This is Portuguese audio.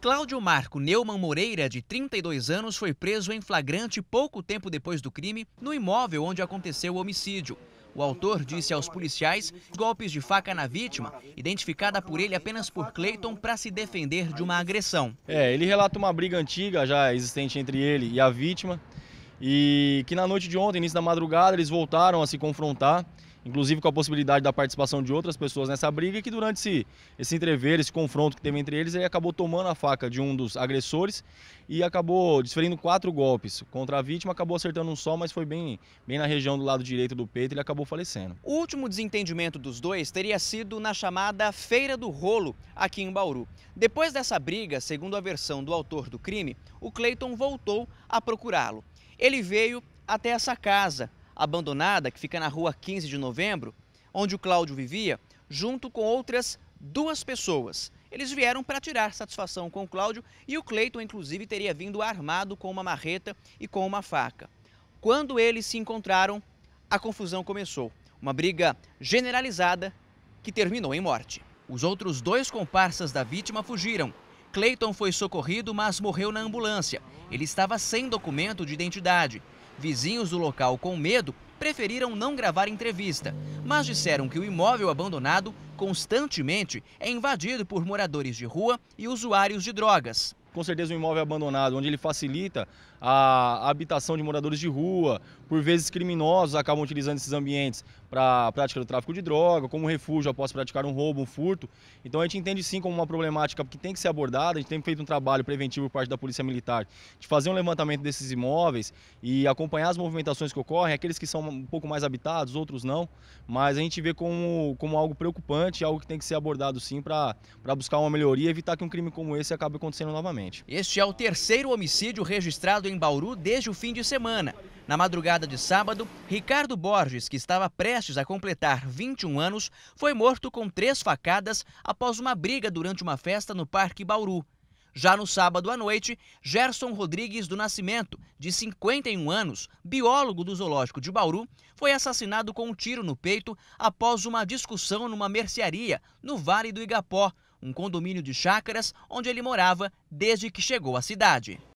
Cláudio Marco Neumann Moreira, de 32 anos, foi preso em flagrante pouco tempo depois do crime no imóvel onde aconteceu o homicídio. O autor disse aos policiais golpes de faca na vítima, identificada por ele apenas por Cleiton para se defender de uma agressão. É, ele relata uma briga antiga já existente entre ele e a vítima e que na noite de ontem, início da madrugada, eles voltaram a se confrontar inclusive com a possibilidade da participação de outras pessoas nessa briga, que durante esse, esse entrever, esse confronto que teve entre eles, ele acabou tomando a faca de um dos agressores e acabou desferindo quatro golpes contra a vítima, acabou acertando um só, mas foi bem, bem na região do lado direito do peito, ele acabou falecendo. O último desentendimento dos dois teria sido na chamada Feira do Rolo, aqui em Bauru. Depois dessa briga, segundo a versão do autor do crime, o Cleiton voltou a procurá-lo. Ele veio até essa casa, abandonada que fica na rua 15 de novembro, onde o Cláudio vivia, junto com outras duas pessoas. Eles vieram para tirar satisfação com o Cláudio e o Cleiton, inclusive, teria vindo armado com uma marreta e com uma faca. Quando eles se encontraram, a confusão começou. Uma briga generalizada que terminou em morte. Os outros dois comparsas da vítima fugiram. Cleiton foi socorrido, mas morreu na ambulância. Ele estava sem documento de identidade Vizinhos do local com medo preferiram não gravar entrevista, mas disseram que o imóvel abandonado constantemente é invadido por moradores de rua e usuários de drogas com certeza um imóvel abandonado, onde ele facilita a habitação de moradores de rua, por vezes criminosos acabam utilizando esses ambientes para a prática do tráfico de droga, como refúgio após praticar um roubo, um furto. Então a gente entende sim como uma problemática que tem que ser abordada, a gente tem feito um trabalho preventivo por parte da Polícia Militar de fazer um levantamento desses imóveis e acompanhar as movimentações que ocorrem, aqueles que são um pouco mais habitados, outros não, mas a gente vê como, como algo preocupante, algo que tem que ser abordado sim para buscar uma melhoria e evitar que um crime como esse acabe acontecendo novamente. Este é o terceiro homicídio registrado em Bauru desde o fim de semana. Na madrugada de sábado, Ricardo Borges, que estava prestes a completar 21 anos, foi morto com três facadas após uma briga durante uma festa no Parque Bauru. Já no sábado à noite, Gerson Rodrigues do Nascimento, de 51 anos, biólogo do Zoológico de Bauru, foi assassinado com um tiro no peito após uma discussão numa mercearia no Vale do Igapó, um condomínio de chácaras onde ele morava desde que chegou à cidade.